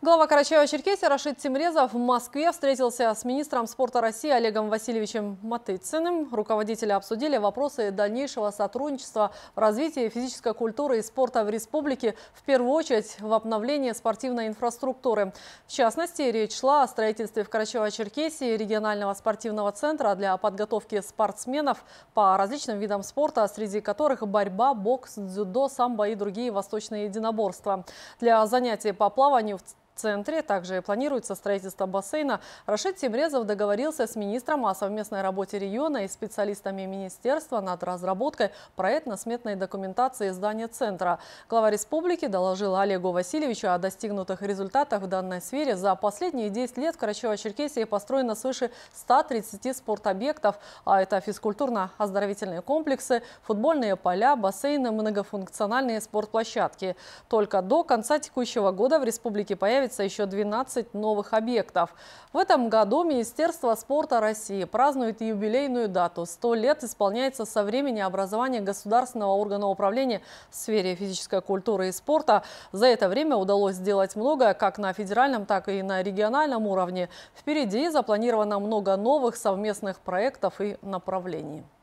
Глава Карачаева-Черкесии Рашид Тимрезов в Москве встретился с министром спорта России Олегом Васильевичем Матыцыным. Руководители обсудили вопросы дальнейшего сотрудничества в развитии физической культуры и спорта в республике, в первую очередь в обновлении спортивной инфраструктуры. В частности, речь шла о строительстве в Карачаево-Черкесии регионального спортивного центра для подготовки спортсменов по различным видам спорта, среди которых борьба, бокс, дзюдо, самбо и другие восточные единоборства. Для занятий по плаванию в центре. Также планируется строительство бассейна. Рашид Тимрезов договорился с министром о совместной работе региона и специалистами министерства над разработкой проектно-сметной документации здания центра. Глава республики доложил Олегу Васильевичу о достигнутых результатах в данной сфере. За последние 10 лет в Карачево-Черкесии построено свыше 130 спортобъектов, а это физкультурно-оздоровительные комплексы, футбольные поля, бассейны, многофункциональные спортплощадки. Только до конца текущего года в республике появится добавится еще 12 новых объектов. В этом году Министерство спорта России празднует юбилейную дату. 100 лет исполняется со времени образования государственного органа управления в сфере физической культуры и спорта. За это время удалось сделать многое как на федеральном, так и на региональном уровне. Впереди запланировано много новых совместных проектов и направлений.